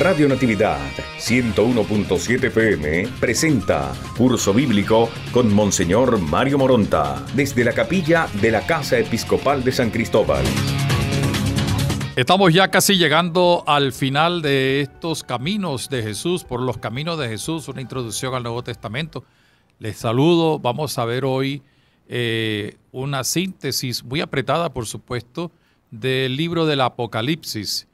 Radio Natividad 101.7 PM presenta Curso Bíblico con Monseñor Mario Moronta desde la capilla de la Casa Episcopal de San Cristóbal. Estamos ya casi llegando al final de estos caminos de Jesús, por los caminos de Jesús, una introducción al Nuevo Testamento. Les saludo, vamos a ver hoy eh, una síntesis muy apretada, por supuesto, del libro del Apocalipsis.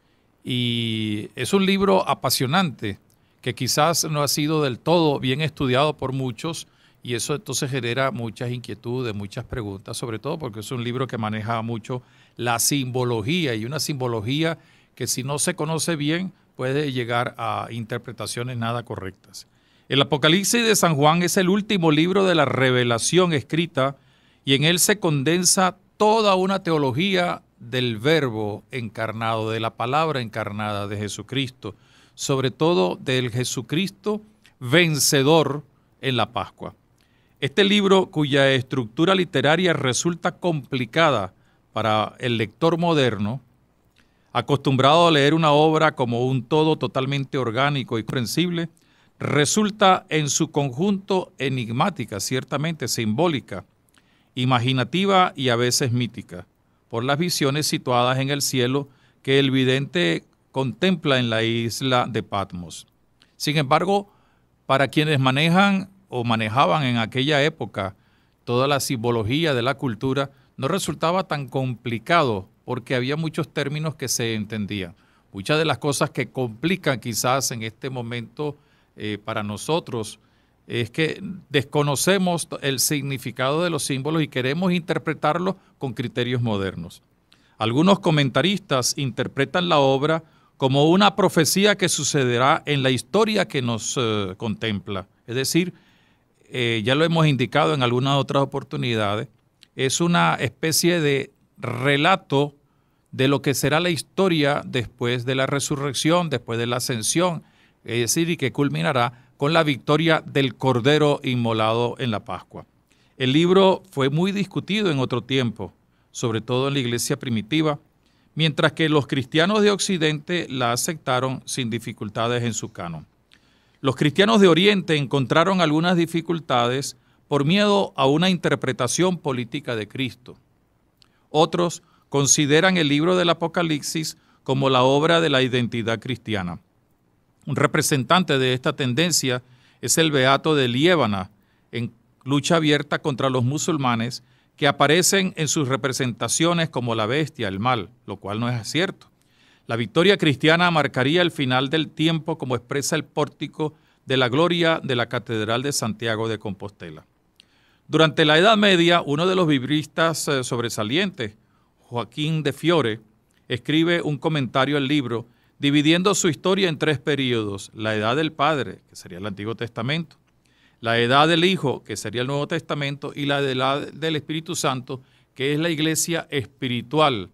Y es un libro apasionante que quizás no ha sido del todo bien estudiado por muchos y eso entonces genera muchas inquietudes, muchas preguntas, sobre todo porque es un libro que maneja mucho la simbología y una simbología que si no se conoce bien puede llegar a interpretaciones nada correctas. El Apocalipsis de San Juan es el último libro de la revelación escrita y en él se condensa toda una teología del verbo encarnado, de la palabra encarnada de Jesucristo, sobre todo del Jesucristo vencedor en la Pascua. Este libro, cuya estructura literaria resulta complicada para el lector moderno, acostumbrado a leer una obra como un todo totalmente orgánico y comprensible, resulta en su conjunto enigmática, ciertamente simbólica, imaginativa y a veces mítica por las visiones situadas en el cielo que el vidente contempla en la isla de Patmos. Sin embargo, para quienes manejan o manejaban en aquella época toda la simbología de la cultura, no resultaba tan complicado porque había muchos términos que se entendían. Muchas de las cosas que complican quizás en este momento eh, para nosotros es que desconocemos el significado de los símbolos y queremos interpretarlos con criterios modernos. Algunos comentaristas interpretan la obra como una profecía que sucederá en la historia que nos eh, contempla. Es decir, eh, ya lo hemos indicado en algunas otras oportunidades, es una especie de relato de lo que será la historia después de la resurrección, después de la ascensión, es decir, y que culminará con la victoria del Cordero inmolado en la Pascua. El libro fue muy discutido en otro tiempo, sobre todo en la iglesia primitiva, mientras que los cristianos de Occidente la aceptaron sin dificultades en su canon. Los cristianos de Oriente encontraron algunas dificultades por miedo a una interpretación política de Cristo. Otros consideran el libro del Apocalipsis como la obra de la identidad cristiana. Un representante de esta tendencia es el Beato de Liébana, en lucha abierta contra los musulmanes que aparecen en sus representaciones como la bestia, el mal, lo cual no es cierto. La victoria cristiana marcaría el final del tiempo como expresa el pórtico de la gloria de la Catedral de Santiago de Compostela. Durante la Edad Media, uno de los biblistas eh, sobresalientes, Joaquín de Fiore, escribe un comentario al libro dividiendo su historia en tres periodos, la edad del Padre, que sería el Antiguo Testamento, la edad del Hijo, que sería el Nuevo Testamento, y la, Edad del Espíritu Santo, que es la iglesia espiritual,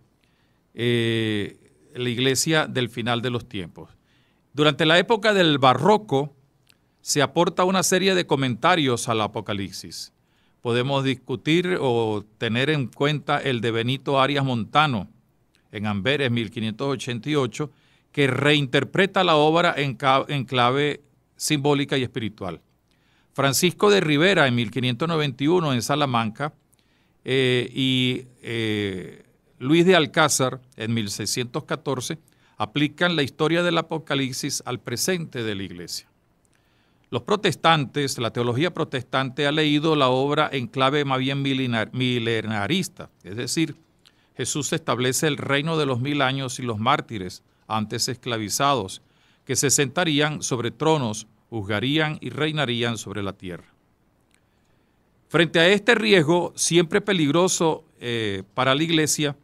eh, la iglesia del final de los tiempos. Durante la época del barroco se aporta una serie de comentarios al Apocalipsis. Podemos discutir o tener en cuenta el de Benito Arias Montano en Amberes 1588, que reinterpreta la obra en, clave simbólica y espiritual. Francisco de Rivera en 1591 en Salamanca eh, y eh, Luis de Alcázar en 1614 aplican la historia del Apocalipsis al presente de la Iglesia. Los protestantes, la teología protestante ha leído la obra en clave más bien milenarista, es decir, Jesús establece el reino de los mil años y los mártires antes esclavizados, que se sentarían sobre tronos, juzgarían y reinarían sobre la tierra. Frente a este riesgo, siempre peligroso eh, para la iglesia,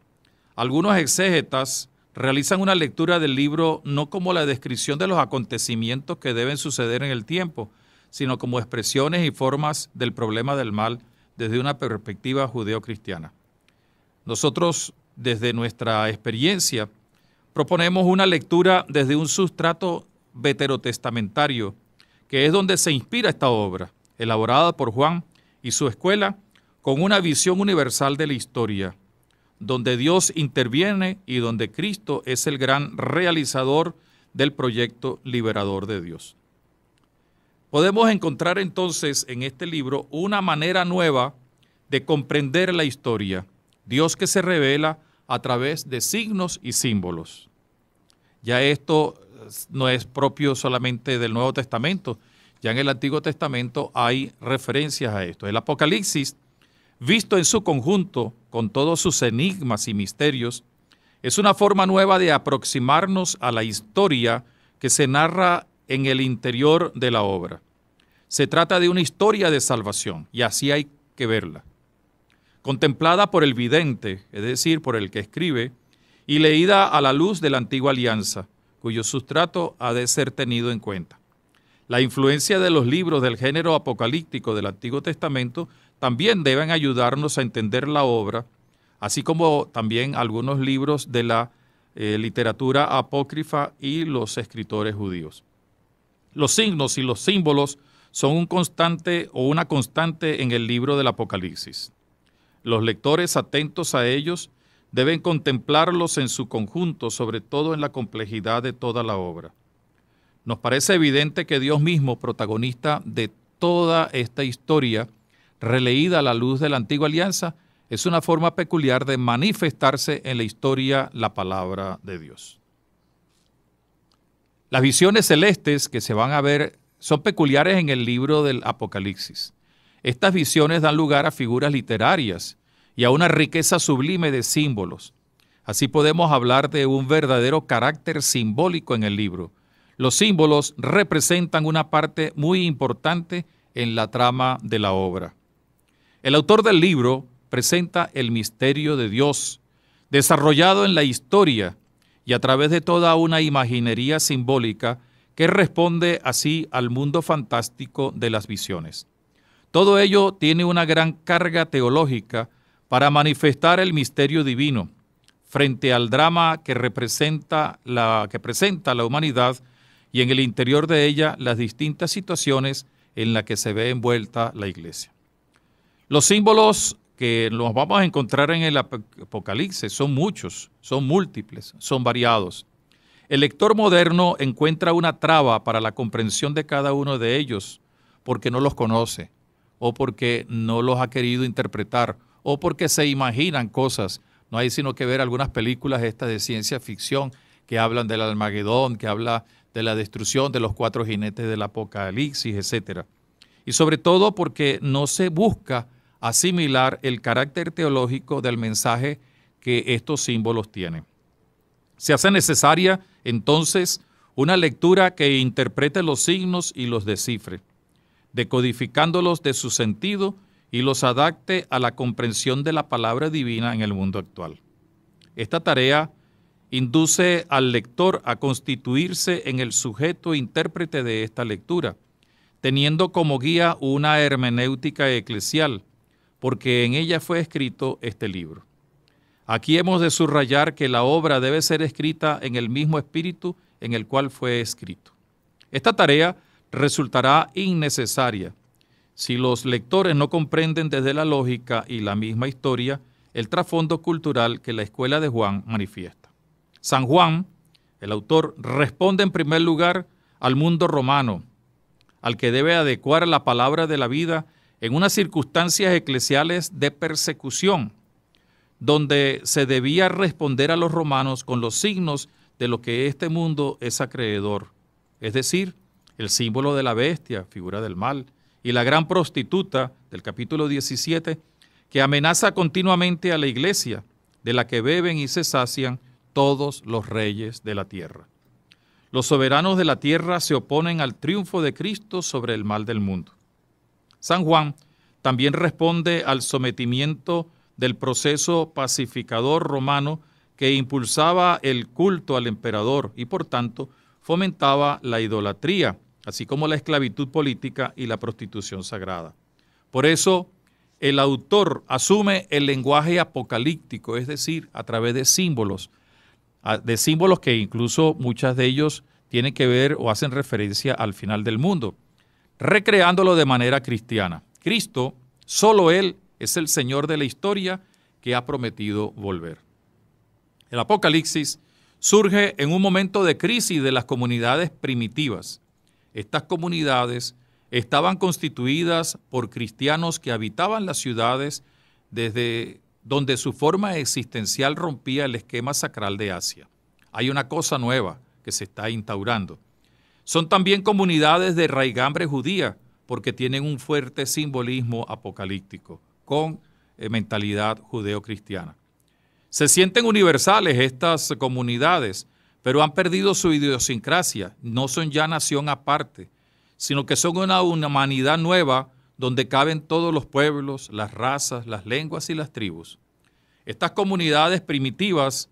algunos exégetas realizan una lectura del libro no como la descripción de los acontecimientos que deben suceder en el tiempo, sino como expresiones y formas del problema del mal desde una perspectiva judeocristiana. Nosotros, desde nuestra experiencia, proponemos una lectura desde un sustrato veterotestamentario, que es donde se inspira esta obra, elaborada por Juan y su escuela, con una visión universal de la historia, donde Dios interviene y donde Cristo es el gran realizador del proyecto liberador de Dios. Podemos encontrar entonces en este libro una manera nueva de comprender la historia, Dios que se revela a través de signos y símbolos. Ya esto eh, no es propio solamente del Nuevo Testamento, ya en el Antiguo Testamento hay referencias a esto. El Apocalipsis, visto en su conjunto, con todos sus enigmas y misterios, es una forma nueva de aproximarnos a la historia que se narra en el interior de la obra. Se trata de una historia de salvación y así hay que verla contemplada por el vidente, es decir, por el que escribe, y leída a la luz de la antigua alianza, cuyo sustrato ha de ser tenido en cuenta. La influencia de los libros del género apocalíptico del Antiguo Testamento también deben ayudarnos a entender la obra, así como también algunos libros de la eh, literatura apócrifa y los escritores judíos. Los signos y los símbolos son un constante o una constante en el libro del Apocalipsis. Los lectores atentos a ellos deben contemplarlos en su conjunto, sobre todo en la complejidad de toda la obra. Nos parece evidente que Dios mismo, protagonista de toda esta historia, releída a la luz de la antigua alianza, es una forma peculiar de manifestarse en la historia la palabra de Dios. Las visiones celestes que se van a ver son peculiares en el libro del Apocalipsis. Estas visiones dan lugar a figuras literarias y a una riqueza sublime de símbolos. Así podemos hablar de un verdadero carácter simbólico en el libro. Los símbolos representan una parte muy importante en la trama de la obra. El autor del libro presenta el misterio de Dios, desarrollado en la historia y a través de toda una imaginería simbólica que responde así al mundo fantástico de las visiones. Todo ello tiene una gran carga teológica para manifestar el misterio divino frente al drama que representa la que presenta la humanidad y en el interior de ella las distintas situaciones en las que se ve envuelta la iglesia. Los símbolos que nos vamos a encontrar en el Apocalipsis son muchos, son múltiples, son variados. El lector moderno encuentra una traba para la comprensión de cada uno de ellos porque no los conoce o porque no los ha querido interpretar o porque se imaginan cosas. No hay sino que ver algunas películas estas de ciencia ficción que hablan del almagedón, que habla de la destrucción de los cuatro jinetes del Apocalipsis, etc. Y sobre todo porque no se busca asimilar el carácter teológico del mensaje que estos símbolos tienen. Se hace necesaria, entonces, una lectura que interprete los signos y los descifre decodificándolos de su sentido y los adapte a la comprensión de la palabra divina en el mundo actual. Esta tarea induce al lector a constituirse en el sujeto intérprete de esta lectura, teniendo como guía una hermenéutica eclesial, porque en ella fue escrito este libro. Aquí hemos de subrayar que la obra debe ser escrita en el mismo espíritu en el cual fue escrito. Esta tarea resultará innecesaria. Si los lectores no comprenden desde la lógica y la misma historia el trasfondo cultural que la escuela de Juan manifiesta. San Juan, el autor, responde en primer lugar al mundo romano, al que debe adecuar la palabra de la vida en unas circunstancias eclesiales de persecución, donde se debía responder a los romanos con los signos de lo que este mundo es acreedor, es decir, el símbolo de la bestia, figura del mal, y la gran prostituta del capítulo 17, que amenaza continuamente a la iglesia, de la que beben y se sacian todos los reyes de la tierra. Los soberanos de la tierra se oponen al triunfo de Cristo sobre el mal del mundo. San Juan también responde al sometimiento del proceso pacificador romano que impulsaba el culto al emperador y por tanto fomentaba la idolatría así como la esclavitud política y la prostitución sagrada. Por eso, el autor asume el lenguaje apocalíptico, es decir, a través de símbolos, de símbolos que incluso muchas de ellos tienen que ver o hacen referencia al final del mundo, recreándolo de manera cristiana. Cristo, solo Él, es el Señor de la historia que ha prometido volver. El Apocalipsis surge en un momento de crisis de las comunidades primitivas, estas comunidades estaban constituidas por cristianos que habitaban las ciudades desde donde su forma existencial rompía el esquema sacral de Asia. Hay una cosa nueva que se está instaurando. Son también comunidades de raigambre judía, porque tienen un fuerte simbolismo apocalíptico, con eh, mentalidad judeocristiana. Se sienten universales estas comunidades, pero han perdido su idiosincrasia, no son ya nación aparte, sino que son una humanidad nueva donde caben todos los pueblos, las razas, las lenguas y las tribus. Estas comunidades primitivas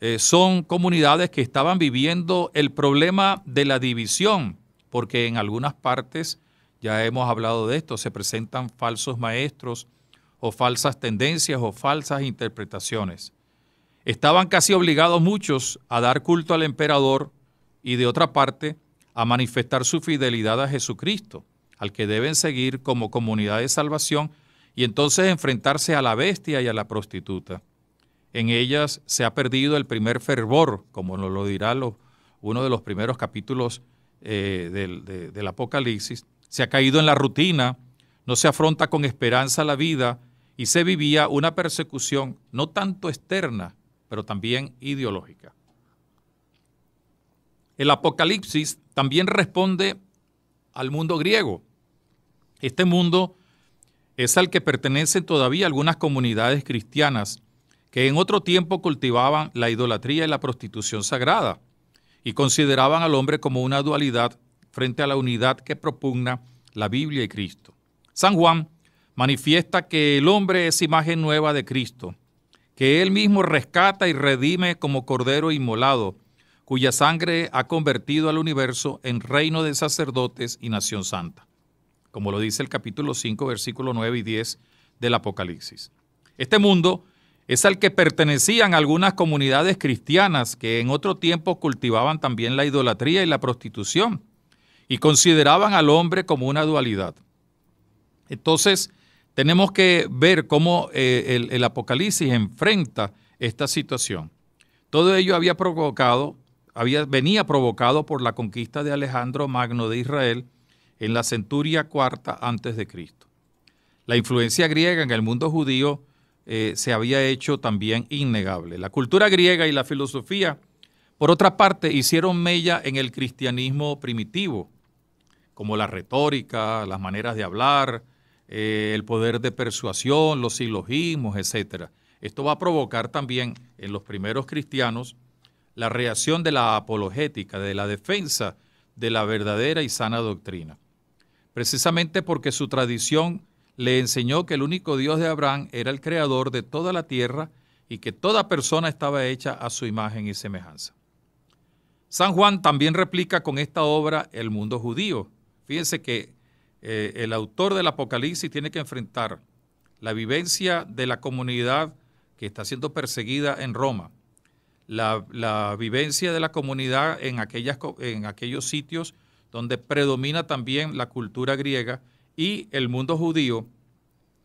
eh, son comunidades que estaban viviendo el problema de la división, porque en algunas partes, ya hemos hablado de esto, se presentan falsos maestros o falsas tendencias o falsas interpretaciones estaban casi obligados muchos a dar culto al emperador y de otra parte a manifestar su fidelidad a Jesucristo, al que deben seguir como comunidad de salvación y entonces enfrentarse a la bestia y a la prostituta. En ellas se ha perdido el primer fervor, como nos lo dirá uno de los primeros capítulos eh, del, del Apocalipsis. Se ha caído en la rutina, no se afronta con esperanza la vida y se vivía una persecución no tanto externa, pero también ideológica. El Apocalipsis también responde al mundo griego. Este mundo es al que pertenecen todavía algunas comunidades cristianas que en otro tiempo cultivaban la idolatría y la prostitución sagrada y consideraban al hombre como una dualidad frente a la unidad que propugna la Biblia y Cristo. San Juan manifiesta que el hombre es imagen nueva de Cristo que Él mismo rescata y redime como Cordero inmolado, cuya sangre ha convertido al universo en reino de sacerdotes y nación santa, como lo dice el capítulo 5, versículos 9 y 10 del Apocalipsis. Este mundo es al que pertenecían algunas comunidades cristianas que en otro tiempo cultivaban también la idolatría y la prostitución y consideraban al hombre como una dualidad. Entonces, tenemos que ver cómo eh, el, Apocalipsis enfrenta esta situación. Todo ello había provocado, había, venía provocado por la conquista de Alejandro Magno de Israel en la centuria cuarta antes de Cristo. La influencia griega en el mundo judío eh, se había hecho también innegable. La cultura griega y la filosofía, por otra parte, hicieron mella en el cristianismo primitivo, como la retórica, las maneras de hablar, eh, el poder de persuasión, los silogismos, etcétera. Esto va a provocar también en los primeros cristianos la reacción de la apologética, de la defensa de la verdadera y sana doctrina. Precisamente porque su tradición le enseñó que el único Dios de Abraham era el creador de toda la tierra y que toda persona estaba hecha a su imagen y semejanza. San Juan también replica con esta obra el mundo judío. Fíjense que eh, el autor del Apocalipsis tiene que enfrentar la vivencia de la comunidad que está siendo perseguida en Roma, la, vivencia de la comunidad en, aquellas, en aquellos sitios donde predomina también la cultura griega y el mundo judío,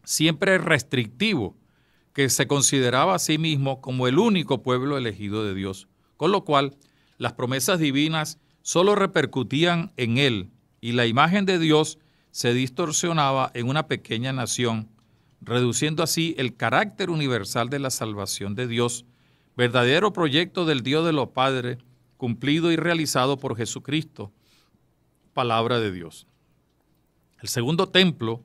siempre restrictivo, que se consideraba a sí mismo como el único pueblo elegido de Dios. Con lo cual, las promesas divinas solo repercutían en él y la imagen de Dios se distorsionaba en una pequeña nación, reduciendo así el carácter universal de la salvación de Dios, verdadero proyecto del Dios de los Padres, cumplido y realizado por Jesucristo, palabra de Dios. El segundo templo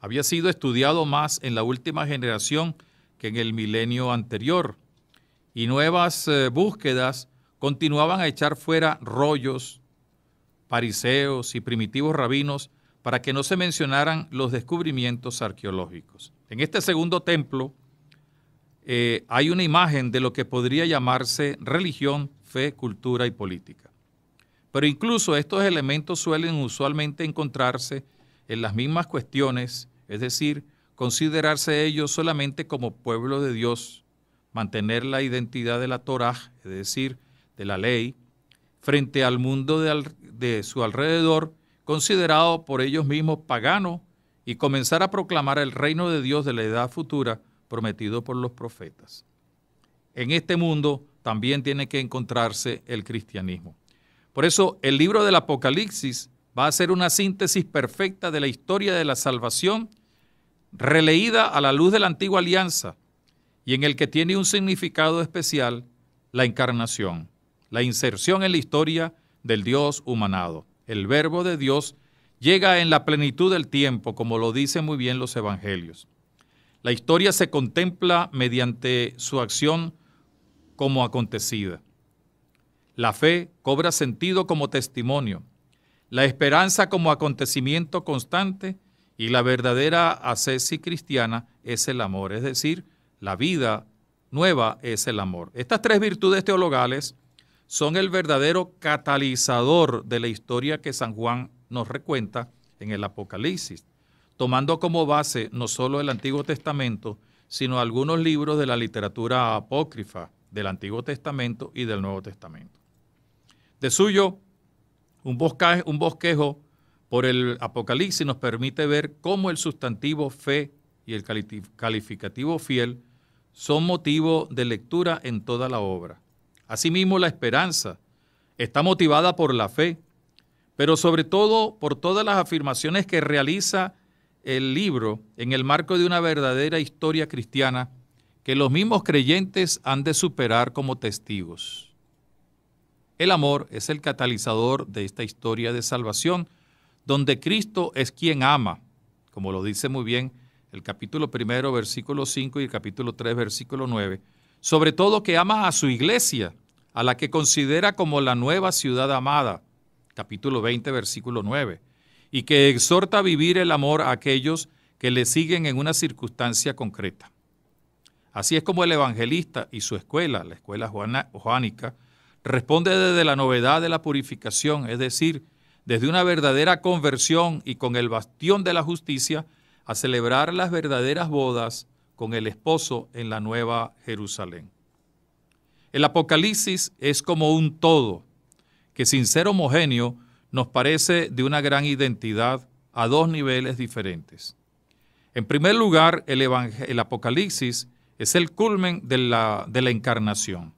había sido estudiado más en la última generación que en el milenio anterior, y nuevas eh, búsquedas continuaban a echar fuera rollos, pariseos y primitivos rabinos para que no se mencionaran los descubrimientos arqueológicos. En este segundo templo eh, hay una imagen de lo que podría llamarse religión, fe, cultura y política. Pero incluso estos elementos suelen usualmente encontrarse en las mismas cuestiones, es decir, considerarse ellos solamente como pueblo de Dios, mantener la identidad de la Torah, es decir, de la ley, frente al mundo de su alrededor considerado por ellos mismos pagano, y comenzar a proclamar el reino de Dios de la edad futura prometido por los profetas. En este mundo también tiene que encontrarse el cristianismo. Por eso el libro del Apocalipsis va a ser una síntesis perfecta de la historia de la salvación releída a la luz de la antigua alianza y en el que tiene un significado especial la encarnación, la inserción en la historia del Dios humanado el verbo de Dios, llega en la plenitud del tiempo, como lo dicen muy bien los evangelios. La historia se contempla mediante su acción como acontecida. La fe cobra sentido como testimonio, la esperanza como acontecimiento constante y la verdadera ascesis cristiana es el amor, es decir, la vida nueva es el amor. Estas tres virtudes teologales son el verdadero catalizador de la historia que San Juan nos recuenta en el Apocalipsis, tomando como base no solo el Antiguo Testamento, sino algunos libros de la literatura apócrifa del Antiguo Testamento y del Nuevo Testamento. De suyo, un, un bosquejo por el Apocalipsis nos permite ver cómo el sustantivo fe y el calificativo fiel son motivo de lectura en toda la obra Asimismo, la esperanza está motivada por la fe, pero sobre todo por todas las afirmaciones que realiza el libro en el marco de una verdadera historia cristiana que los mismos creyentes han de superar como testigos. El amor es el catalizador de esta historia de salvación, donde Cristo es quien ama, como lo dice muy bien el capítulo primero, versículo 5 y el capítulo 3, versículo 9, sobre todo que ama a su iglesia, a la que considera como la nueva ciudad amada, capítulo 20, versículo 9, y que exhorta a vivir el amor a aquellos que le siguen en una circunstancia concreta. Así es como el evangelista y su escuela, la escuela Juana, joánica, responde desde la novedad de la purificación, es decir, desde una verdadera conversión y con el bastión de la justicia, a celebrar las verdaderas bodas con el esposo en la nueva Jerusalén. El Apocalipsis es como un todo, que sin ser homogéneo nos parece de una gran identidad a dos niveles diferentes. En primer lugar, el, Apocalipsis es el culmen de la, de la encarnación,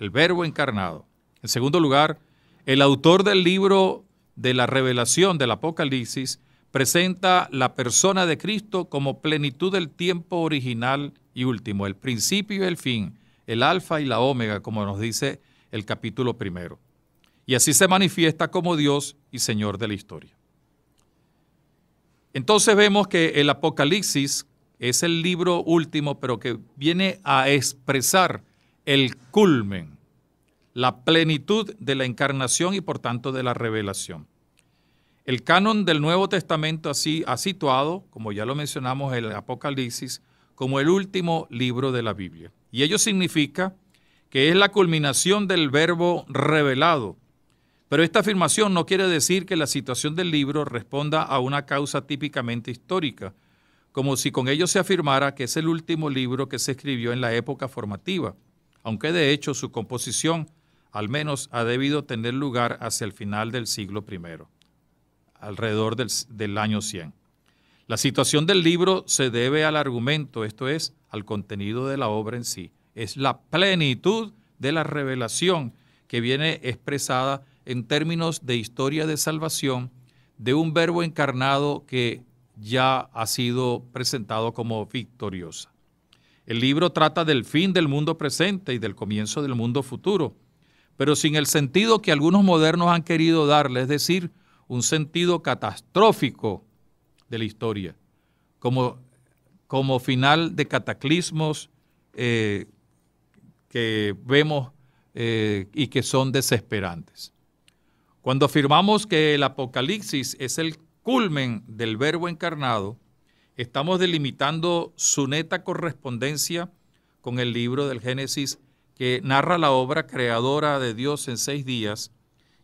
el verbo encarnado. En segundo lugar, el autor del libro de la revelación del Apocalipsis presenta la persona de Cristo como plenitud del tiempo original y último, el principio y el fin, el alfa y la omega, como nos dice el capítulo primero. Y así se manifiesta como Dios y Señor de la historia. Entonces vemos que el Apocalipsis es el libro último, pero que viene a expresar el culmen, la plenitud de la encarnación y por tanto de la revelación. El canon del Nuevo Testamento así ha situado, como ya lo mencionamos, el Apocalipsis como el último libro de la Biblia. Y ello significa que es la culminación del verbo revelado. Pero esta afirmación no quiere decir que la situación del libro responda a una causa típicamente histórica, como si con ello se afirmara que es el último libro que se escribió en la época formativa, aunque de hecho su composición al menos ha debido tener lugar hacia el final del siglo I, alrededor del, del año 100. La situación del libro se debe al argumento, esto es, al contenido de la obra en sí. Es la plenitud de la revelación que viene expresada en términos de historia de salvación de un verbo encarnado que ya ha sido presentado como victoriosa. El libro trata del fin del mundo presente y del comienzo del mundo futuro, pero sin el sentido que algunos modernos han querido darle, es decir, un sentido catastrófico de la historia, como, como final de cataclismos eh, que vemos eh, y que son desesperantes. Cuando afirmamos que el Apocalipsis es el culmen del verbo encarnado, estamos delimitando su neta correspondencia con el libro del Génesis que narra la obra creadora de Dios en seis días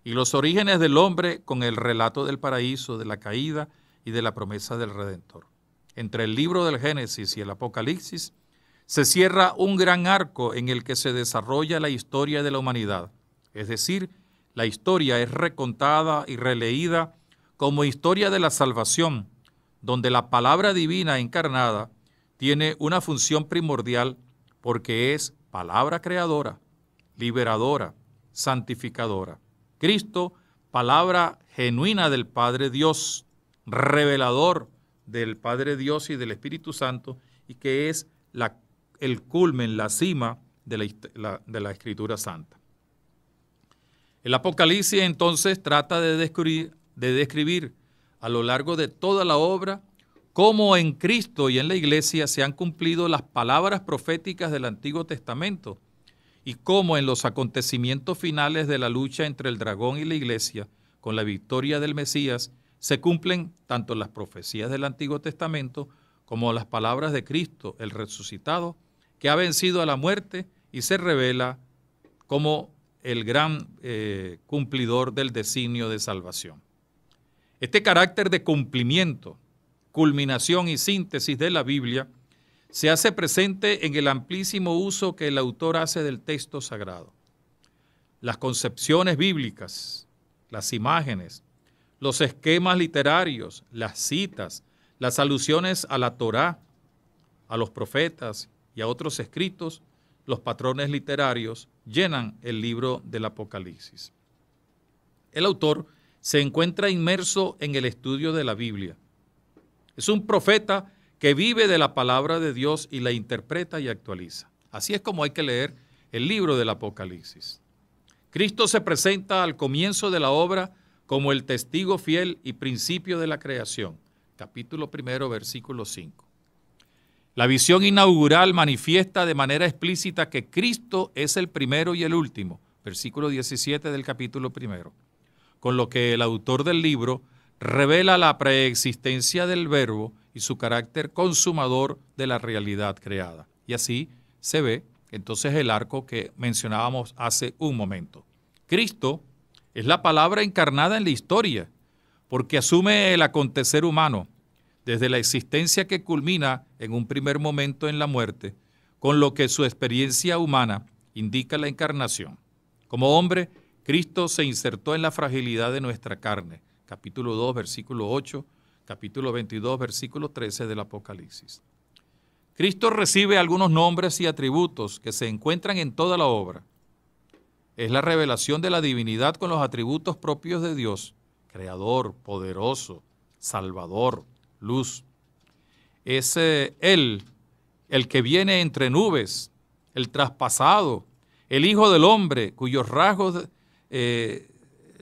y los orígenes del hombre con el relato del paraíso, de la caída y de la promesa del Redentor. Entre el libro del Génesis y el Apocalipsis se cierra un gran arco en el que se desarrolla la historia de la humanidad. Es decir, la historia es recontada y releída como historia de la salvación, donde la palabra divina encarnada tiene una función primordial porque es palabra creadora, liberadora, santificadora. Cristo, palabra genuina del Padre Dios, revelador del Padre Dios y del Espíritu Santo y que es la, el culmen, la cima de la, Escritura Santa. El Apocalipsis entonces trata de de describir a lo largo de toda la obra cómo en Cristo y en la iglesia se han cumplido las palabras proféticas del Antiguo Testamento y cómo en los acontecimientos finales de la lucha entre el dragón y la iglesia, con la victoria del Mesías, se cumplen tanto las profecías del Antiguo Testamento como las palabras de Cristo, el resucitado, que ha vencido a la muerte y se revela como el gran eh, cumplidor del designio de salvación. Este carácter de cumplimiento, culminación y síntesis de la Biblia se hace presente en el amplísimo uso que el autor hace del texto sagrado. Las concepciones bíblicas, las imágenes, los esquemas literarios, las citas, las alusiones a la Torá, a los profetas y a otros escritos, los patrones literarios llenan el libro del Apocalipsis. El autor se encuentra inmerso en el estudio de la Biblia. Es un profeta que vive de la palabra de Dios y la interpreta y actualiza. Así es como hay que leer el libro del Apocalipsis. Cristo se presenta al comienzo de la obra como el testigo fiel y principio de la creación. Capítulo primero, versículo 5. La visión inaugural manifiesta de manera explícita que Cristo es el primero y el último, versículo 17 del capítulo primero, con lo que el autor del libro revela la preexistencia del verbo y su carácter consumador de la realidad creada. Y así se ve entonces el arco que mencionábamos hace un momento. Cristo es la palabra encarnada en la historia, porque asume el acontecer humano, desde la existencia que culmina en un primer momento en la muerte, con lo que su experiencia humana indica la encarnación. Como hombre, Cristo se insertó en la fragilidad de nuestra carne. Capítulo 2, versículo 8, capítulo 22, versículo 13 del Apocalipsis. Cristo recibe algunos nombres y atributos que se encuentran en toda la obra es la revelación de la divinidad con los atributos propios de Dios, creador, poderoso, salvador, luz. Es eh, Él, el que viene entre nubes, el traspasado, el Hijo del Hombre, cuyos rasgos eh,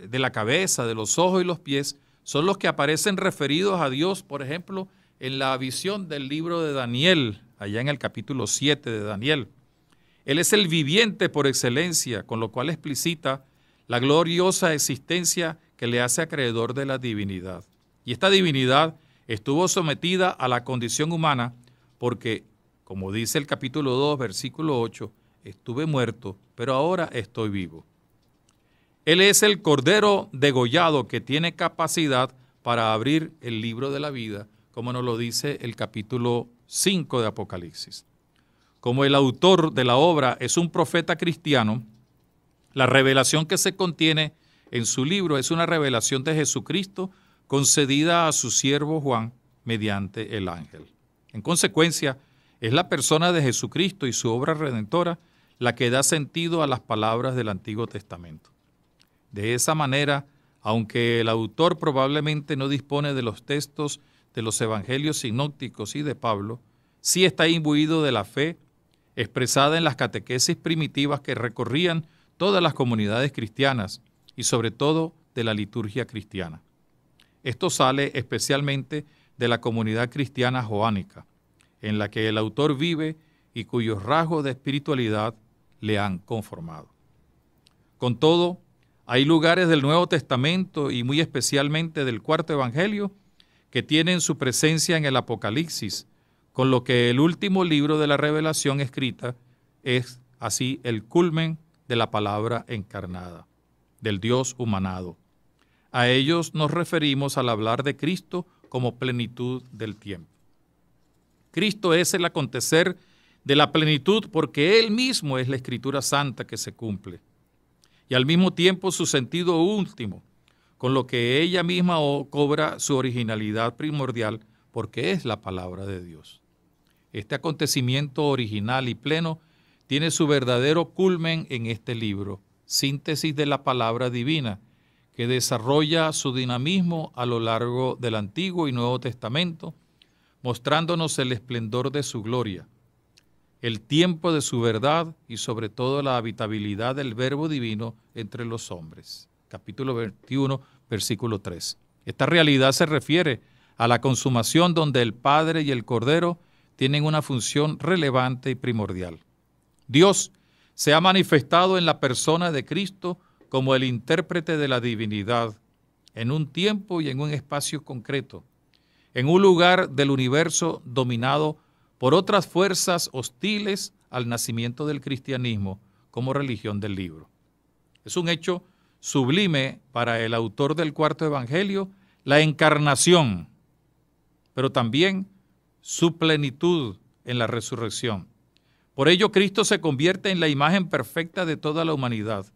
de la cabeza, de los ojos y los pies son los que aparecen referidos a Dios, por ejemplo, en la visión del libro de Daniel, allá en el capítulo 7 de Daniel. Él es el viviente por excelencia, con lo cual explicita la gloriosa existencia que le hace acreedor de la divinidad. Y esta divinidad estuvo sometida a la condición humana porque, como dice el capítulo 2, versículo 8, estuve muerto, pero ahora estoy vivo. Él es el Cordero degollado que tiene capacidad para abrir el libro de la vida, como nos lo dice el capítulo 5 de Apocalipsis como el autor de la obra es un profeta cristiano, la revelación que se contiene en su libro es una revelación de Jesucristo concedida a su siervo Juan mediante el ángel. En consecuencia, es la persona de Jesucristo y su obra redentora la que da sentido a las palabras del Antiguo Testamento. De esa manera, aunque el autor probablemente no dispone de los textos de los evangelios sinópticos y de Pablo, sí está imbuido de la fe expresada en las catequesis primitivas que recorrían todas las comunidades cristianas y sobre todo de la liturgia cristiana. Esto sale especialmente de la comunidad cristiana joánica, en la que el autor vive y cuyos rasgos de espiritualidad le han conformado. Con todo, hay lugares del Nuevo Testamento y muy especialmente del Cuarto Evangelio que tienen su presencia en el Apocalipsis, con lo que el último libro de la revelación escrita es así el culmen de la palabra encarnada, del Dios humanado. A ellos nos referimos al hablar de Cristo como plenitud del tiempo. Cristo es el acontecer de la plenitud porque Él mismo es la escritura santa que se cumple y al mismo tiempo su sentido último, con lo que ella misma cobra su originalidad primordial porque es la palabra de Dios. Este acontecimiento original y pleno tiene su verdadero culmen en este libro, síntesis de la palabra divina, que desarrolla su dinamismo a lo largo del Antiguo y Nuevo Testamento, mostrándonos el esplendor de su gloria, el tiempo de su verdad y sobre todo la habitabilidad del Verbo Divino entre los hombres. Capítulo 21, versículo 3. Esta realidad se refiere a la consumación donde el Padre y el Cordero tienen una función relevante y primordial. Dios se ha manifestado en la persona de Cristo como el intérprete de la divinidad, en un tiempo y en un espacio concreto, en un lugar del universo dominado por otras fuerzas hostiles al nacimiento del cristianismo como religión del libro. Es un hecho sublime para el autor del cuarto evangelio, la encarnación, pero también su plenitud en la resurrección. Por ello Cristo se convierte en la imagen perfecta de toda la humanidad.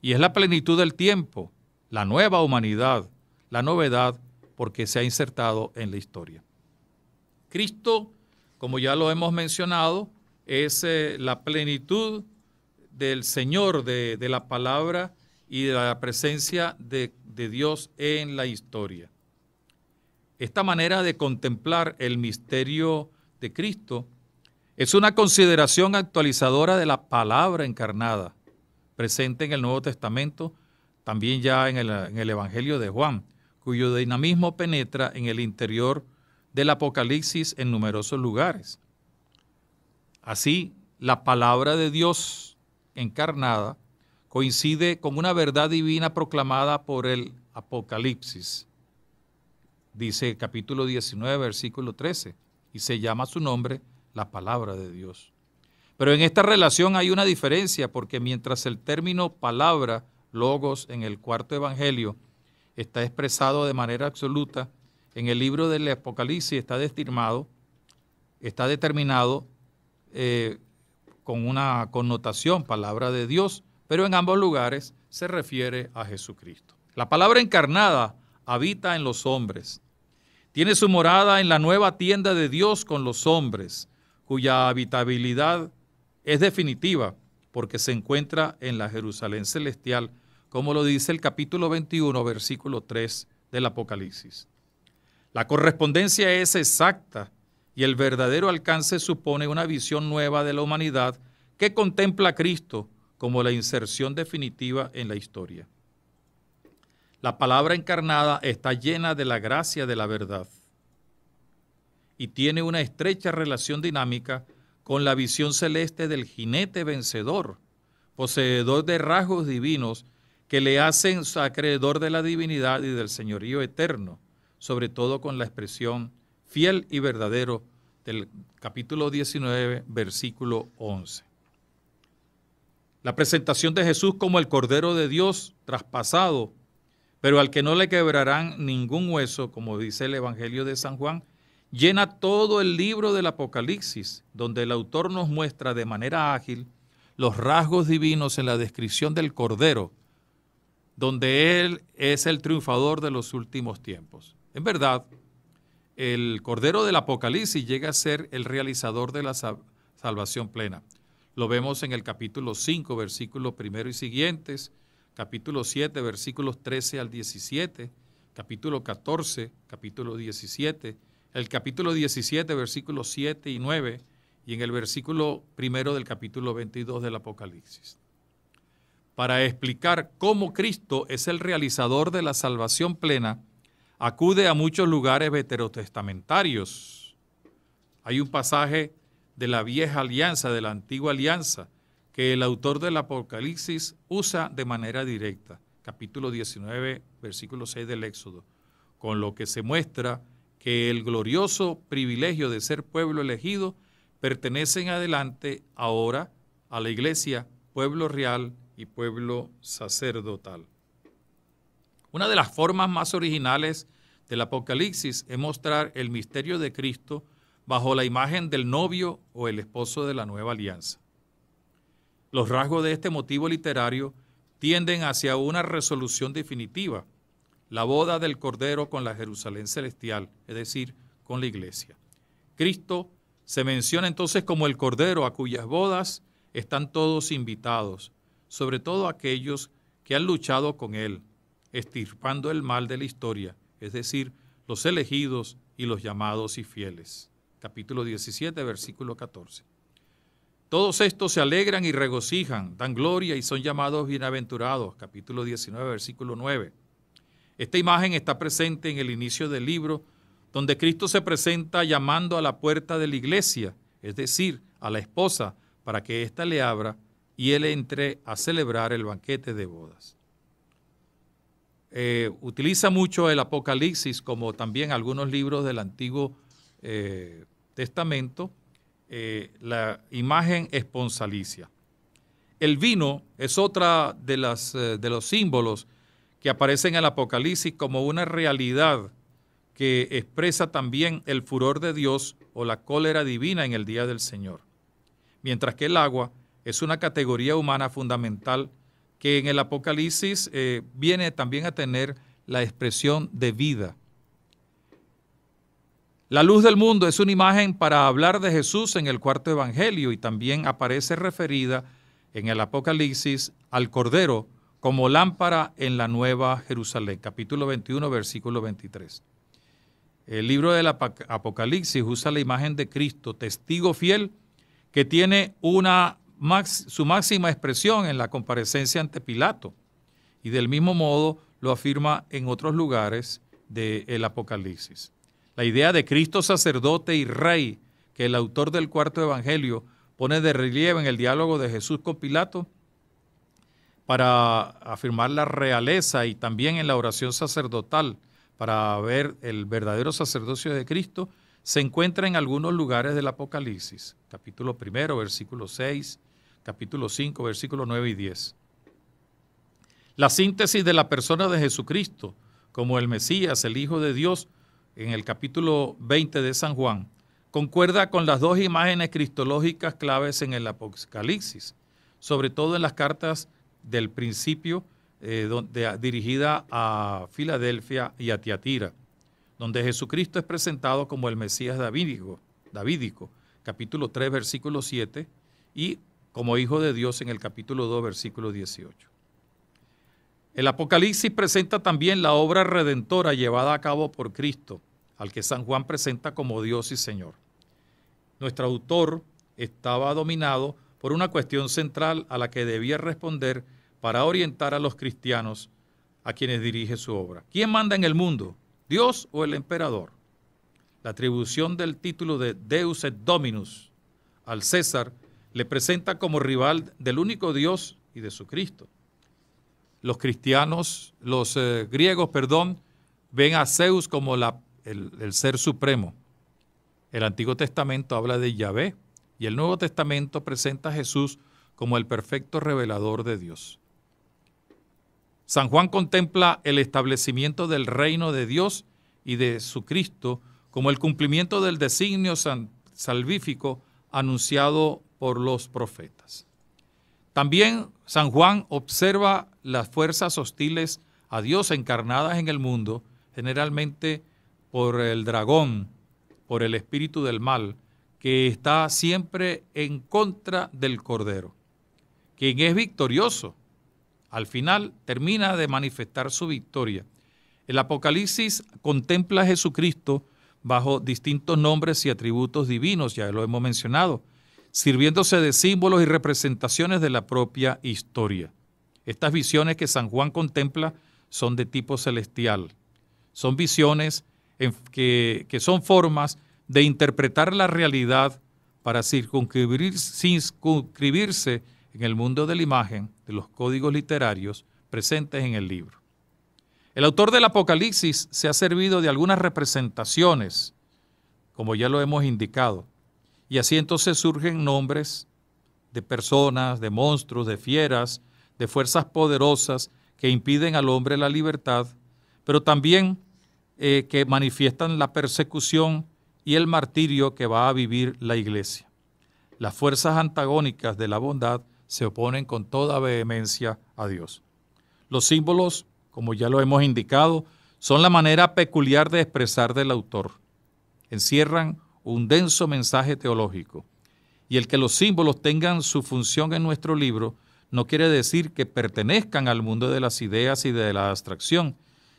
Y es la plenitud del tiempo, la nueva humanidad, la novedad, porque se ha insertado en la historia. Cristo, como ya lo hemos mencionado, es eh, la plenitud del Señor, de, la palabra y de la presencia de Dios en la historia esta manera de contemplar el misterio de Cristo es una consideración actualizadora de la palabra encarnada, presente en el Nuevo Testamento, también ya en el, Evangelio de Juan, cuyo dinamismo penetra en el interior del Apocalipsis en numerosos lugares. Así, la palabra de Dios encarnada coincide con una verdad divina proclamada por el Apocalipsis dice capítulo 19, versículo 13, y se llama su nombre la palabra de Dios. Pero en esta relación hay una diferencia porque mientras el término palabra, logos, en el cuarto evangelio, está expresado de manera absoluta, en el libro del Apocalipsis está está determinado eh, con una connotación, palabra de Dios, pero en ambos lugares se refiere a Jesucristo. La palabra encarnada habita en los hombres tiene su morada en la nueva tienda de Dios con los hombres, cuya habitabilidad es definitiva porque se encuentra en la Jerusalén celestial, como lo dice el capítulo 21, versículo 3 del Apocalipsis. La correspondencia es exacta y el verdadero alcance supone una visión nueva de la humanidad que contempla a Cristo como la inserción definitiva en la historia. La palabra encarnada está llena de la gracia de la verdad y tiene una estrecha relación dinámica con la visión celeste del jinete vencedor, poseedor de rasgos divinos que le hacen acreedor de la divinidad y del señorío eterno, sobre todo con la expresión fiel y verdadero del capítulo 19, versículo 11. La presentación de Jesús como el Cordero de Dios traspasado pero al que no le quebrarán ningún hueso, como dice el Evangelio de San Juan, llena todo el libro del Apocalipsis, donde el autor nos muestra de manera ágil los rasgos divinos en la descripción del Cordero, donde Él es el triunfador de los últimos tiempos. En verdad, el Cordero del Apocalipsis llega a ser el realizador de la salvación plena. Lo vemos en el capítulo 5, versículos primero y siguientes, capítulo 7, versículos 13 al 17, capítulo 14, capítulo 17, el capítulo 17, versículos 7 y 9, y en el versículo primero del capítulo 22 del Apocalipsis. Para explicar cómo Cristo es el realizador de la salvación plena, acude a muchos lugares veterotestamentarios. Hay un pasaje de la vieja alianza, de la antigua alianza, que el autor del Apocalipsis usa de manera directa, capítulo 19, versículo 6 del Éxodo, con lo que se muestra que el glorioso privilegio de ser pueblo elegido pertenece en adelante ahora a la iglesia, pueblo real y pueblo sacerdotal. Una de las formas más originales del Apocalipsis es mostrar el misterio de Cristo bajo la imagen del novio o el esposo de la nueva alianza. Los rasgos de este motivo literario tienden hacia una resolución definitiva, la boda del Cordero con la Jerusalén celestial, es decir, con la iglesia. Cristo se menciona entonces como el Cordero a cuyas bodas están todos invitados, sobre todo aquellos que han luchado con él, estirpando el mal de la historia, es decir, los elegidos y los llamados y fieles. Capítulo 17, versículo 14. Todos estos se alegran y regocijan, dan gloria y son llamados bienaventurados. Capítulo 19, versículo 9. Esta imagen está presente en el inicio del libro, donde Cristo se presenta llamando a la puerta de la iglesia, es decir, a la esposa, para que ésta le abra y él entre a celebrar el banquete de bodas. Eh, utiliza mucho el Apocalipsis, como también algunos libros del Antiguo eh, Testamento, eh, la imagen esponsalicia. El vino es otra de, las, eh, de los símbolos que aparecen en el Apocalipsis como una realidad que expresa también el furor de Dios o la cólera divina en el día del Señor. Mientras que el agua es una categoría humana fundamental que en el Apocalipsis eh, viene también a tener la expresión de vida, la luz del mundo es una imagen para hablar de Jesús en el cuarto evangelio y también aparece referida en el Apocalipsis al Cordero como lámpara en la Nueva Jerusalén, capítulo 21, versículo 23. El libro del Apocalipsis usa la imagen de Cristo, testigo fiel, que tiene una, su máxima expresión en la comparecencia ante Pilato. Y del mismo modo lo afirma en otros lugares del Apocalipsis. La idea de Cristo sacerdote y rey que el autor del cuarto evangelio pone de relieve en el diálogo de Jesús con Pilato para afirmar la realeza y también en la oración sacerdotal para ver el verdadero sacerdocio de Cristo, se encuentra en algunos lugares del Apocalipsis, capítulo primero, versículo 6, capítulo 5, versículo 9 y 10. La síntesis de la persona de Jesucristo como el Mesías, el Hijo de Dios, en el capítulo 20 de San Juan, concuerda con las dos imágenes cristológicas claves en el Apocalipsis, sobre todo en las cartas del principio eh, donde, dirigida a Filadelfia y a Tiatira, donde Jesucristo es presentado como el Mesías Davidico, capítulo 3, versículo 7, y como Hijo de Dios en el capítulo 2, versículo 18. El Apocalipsis presenta también la obra redentora llevada a cabo por Cristo, al que San Juan presenta como Dios y Señor. Nuestro autor estaba dominado por una cuestión central a la que debía responder para orientar a los cristianos a quienes dirige su obra. ¿Quién manda en el mundo? ¿Dios o el emperador? La atribución del título de Deus et Dominus al César le presenta como rival del único Dios y de su Cristo los cristianos, los eh, griegos, perdón, ven a Zeus como el, el ser supremo. El Antiguo Testamento habla de Yahvé y el Nuevo Testamento presenta a Jesús como el perfecto revelador de Dios. San Juan contempla el establecimiento del reino de Dios y de su Cristo como el cumplimiento del designio salvífico anunciado por los profetas. También San Juan observa las fuerzas hostiles a Dios encarnadas en el mundo, generalmente por el dragón, por el espíritu del mal, que está siempre en contra del Cordero, quien es victorioso. Al final termina de manifestar su victoria. El Apocalipsis contempla a Jesucristo bajo distintos nombres y atributos divinos, ya lo hemos mencionado, sirviéndose de símbolos y representaciones de la propia historia. Estas visiones que San Juan contempla son de tipo celestial. Son visiones en que, son formas de interpretar la realidad para circunscribirse en el mundo de la imagen, de los códigos literarios presentes en el libro. El autor del Apocalipsis se ha servido de algunas representaciones, como ya lo hemos indicado, y así entonces surgen nombres de personas, de monstruos, de fieras, de fuerzas poderosas que impiden al hombre la libertad, pero también eh, que manifiestan la persecución y el martirio que va a vivir la iglesia. Las fuerzas antagónicas de la bondad se oponen con toda vehemencia a Dios. Los símbolos, como ya lo hemos indicado, son la manera peculiar de expresar del autor. Encierran un denso mensaje teológico. Y el que los símbolos tengan su función en nuestro libro no quiere decir que pertenezcan al mundo de las ideas y de la abstracción,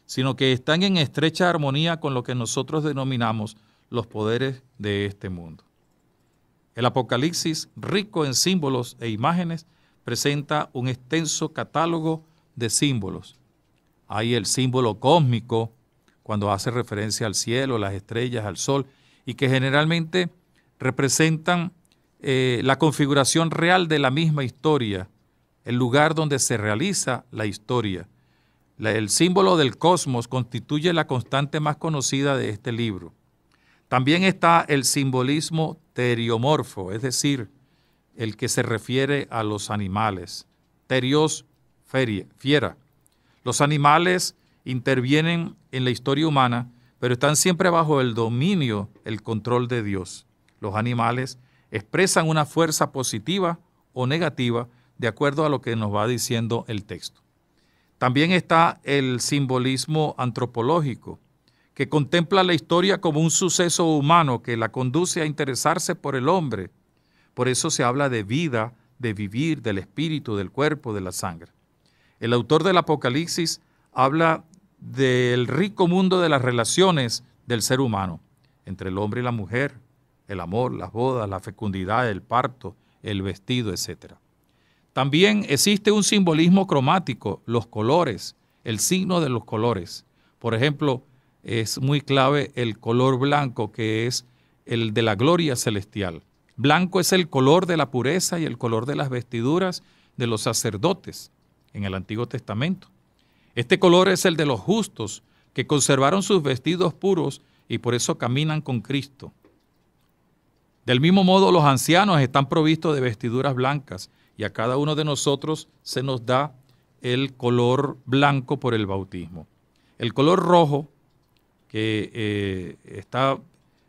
sino que están en estrecha armonía con lo que nosotros denominamos los poderes de este mundo. El Apocalipsis, rico en símbolos e imágenes, presenta un extenso catálogo de símbolos. Hay el símbolo cósmico, cuando hace referencia al cielo, las estrellas, al sol, y que generalmente representan eh, la configuración real de la misma historia, el lugar donde se realiza la historia. el símbolo del cosmos constituye la constante más conocida de este libro. También está el simbolismo teriomorfo, es decir, el que se refiere a los animales. Terios, fiera. Los animales intervienen en la historia humana pero están siempre bajo el dominio, el control de Dios. Los animales expresan una fuerza positiva o negativa de acuerdo a lo que nos va diciendo el texto. También está el simbolismo antropológico, que contempla la historia como un suceso humano que la conduce a interesarse por el hombre. Por eso se habla de vida, de vivir, del espíritu, del cuerpo, de la sangre. El autor del Apocalipsis habla del rico mundo de las relaciones del ser humano, entre el hombre y la mujer, el amor, las bodas, la fecundidad, el parto, el vestido, etc. También existe un simbolismo cromático, los colores, el signo de los colores. Por ejemplo, es muy clave el color blanco, que es el de la gloria celestial. Blanco es el color de la pureza y el color de las vestiduras de los sacerdotes en el Antiguo Testamento. Este color es el de los justos, que conservaron sus vestidos puros y por eso caminan con Cristo. Del mismo modo, los ancianos están provistos de vestiduras blancas y a cada uno de nosotros se nos da el color blanco por el bautismo. El color rojo, que eh, está,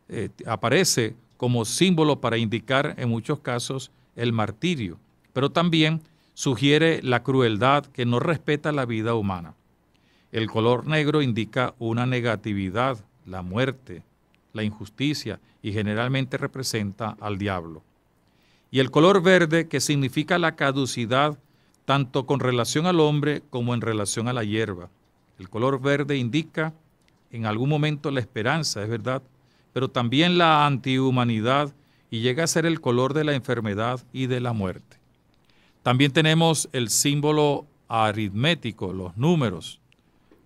eh, aparece como símbolo para indicar en muchos casos el martirio, pero también sugiere la crueldad que no respeta la vida humana. El color negro indica una negatividad, la muerte, la injusticia y generalmente representa al diablo. Y el color verde que significa la caducidad tanto con relación al hombre como en relación a la hierba. El color verde indica en algún momento la esperanza, es verdad, pero también la antihumanidad y llega a ser el color de la enfermedad y de la muerte. También tenemos el símbolo aritmético, los números.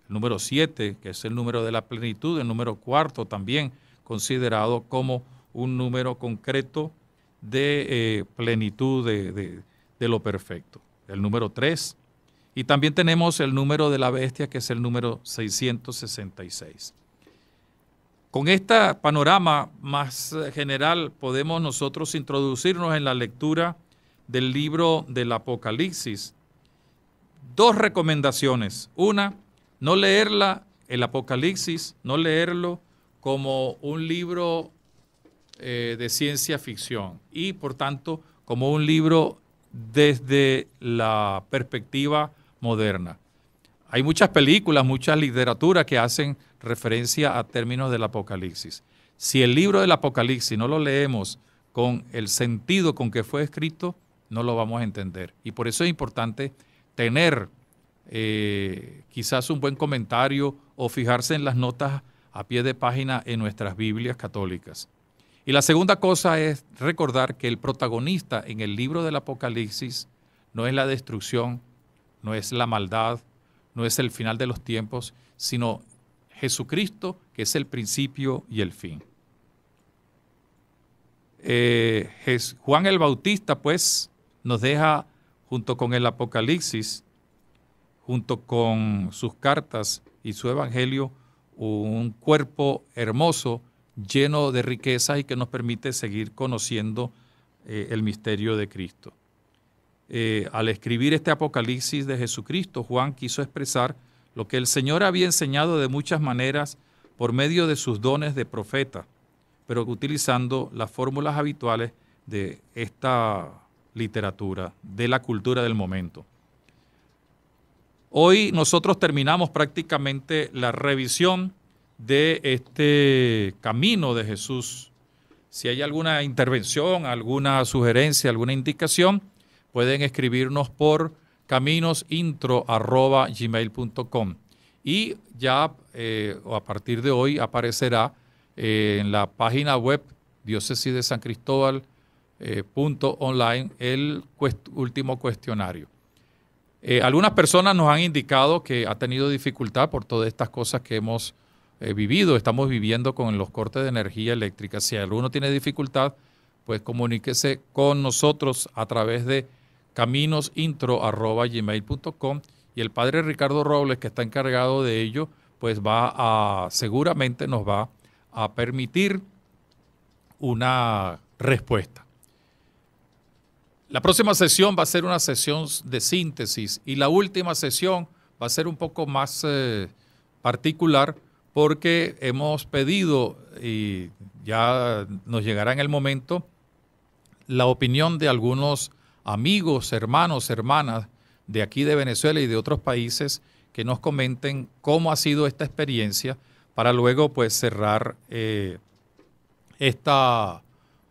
El número 7, que es el número de la plenitud, el número cuarto también considerado como un número concreto de eh, plenitud de, de, lo perfecto. El número 3. Y también tenemos el número de la bestia, que es el número 666. Con este panorama más eh, general podemos nosotros introducirnos en la lectura del libro del Apocalipsis. Dos recomendaciones. Una, no leerla, el Apocalipsis, no leerlo como un libro eh, de ciencia ficción y por tanto como un libro desde la perspectiva moderna. Hay muchas películas, muchas literaturas que hacen referencia a términos del Apocalipsis. Si el libro del Apocalipsis no lo leemos con el sentido con que fue escrito, no lo vamos a entender. Y por eso es importante tener eh, quizás un buen comentario o fijarse en las notas a pie de página en nuestras Biblias católicas. Y la segunda cosa es recordar que el protagonista en el libro del Apocalipsis no es la destrucción, no es la maldad, no es el final de los tiempos, sino Jesucristo, que es el principio y el fin. Eh, Juan el Bautista, pues, nos deja junto con el Apocalipsis, junto con sus cartas y su Evangelio, un cuerpo hermoso, lleno de riquezas y que nos permite seguir conociendo eh, el misterio de Cristo. Eh, al escribir este Apocalipsis de Jesucristo, Juan quiso expresar lo que el Señor había enseñado de muchas maneras por medio de sus dones de profeta, pero utilizando las fórmulas habituales de esta literatura, de la cultura del momento. Hoy nosotros terminamos prácticamente la revisión de este camino de Jesús. Si hay alguna intervención, alguna sugerencia, alguna indicación, pueden escribirnos por caminosintro.gmail.com. Y ya eh, a partir de hoy aparecerá eh, en la página web diócesis de San Cristóbal eh, punto online el último cuestionario. Eh, algunas personas nos han indicado que ha tenido dificultad por todas estas cosas que hemos eh, vivido, estamos viviendo con los cortes de energía eléctrica. Si alguno tiene dificultad, pues comuníquese con nosotros a través de caminosintro.gmail.com y el padre Ricardo Robles, que está encargado de ello, pues va a, seguramente nos va a permitir una respuesta. La próxima sesión va a ser una sesión de síntesis y la última sesión va a ser un poco más eh, particular porque hemos pedido y ya nos llegará en el momento la opinión de algunos amigos, hermanos, hermanas de aquí de Venezuela y de otros países que nos comenten cómo ha sido esta experiencia para luego pues cerrar eh, esta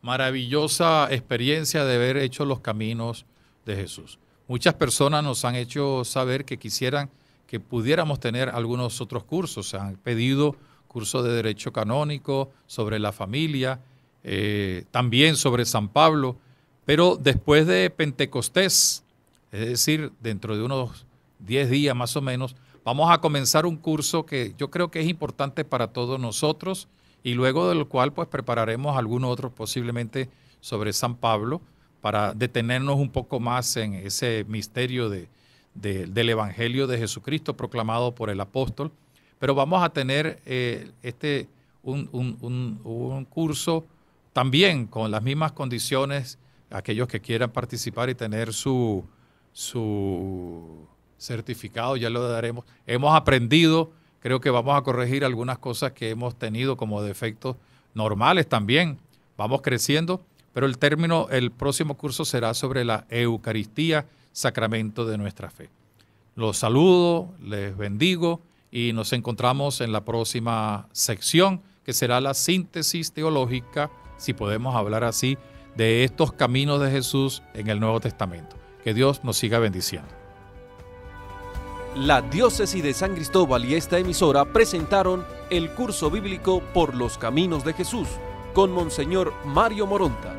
maravillosa experiencia de haber hecho los caminos de Jesús. Muchas personas nos han hecho saber que quisieran que pudiéramos tener algunos otros cursos. Se han pedido cursos de Derecho Canónico, sobre la familia, eh, también sobre San Pablo. Pero después de Pentecostés, es decir, dentro de unos 10 días más o menos, vamos a comenzar un curso que yo creo que es importante para todos nosotros y luego del cual pues prepararemos algunos otros posiblemente sobre San Pablo para detenernos un poco más en ese misterio del Evangelio de Jesucristo proclamado por el apóstol. Pero vamos a tener eh, este, un, curso también con las mismas condiciones, aquellos que quieran participar y tener su, su certificado, ya lo daremos. Hemos aprendido creo que vamos a corregir algunas cosas que hemos tenido como defectos normales también. Vamos creciendo, pero el término, el próximo curso será sobre la Eucaristía, sacramento de nuestra fe. Los saludo, les bendigo y nos encontramos en la próxima sección que será la síntesis teológica, si podemos hablar así, de estos caminos de Jesús en el Nuevo Testamento. Que Dios nos siga bendiciendo la Diócesis de San Cristóbal y esta emisora presentaron el curso bíblico Por los Caminos de Jesús con Monseñor Mario Moronta.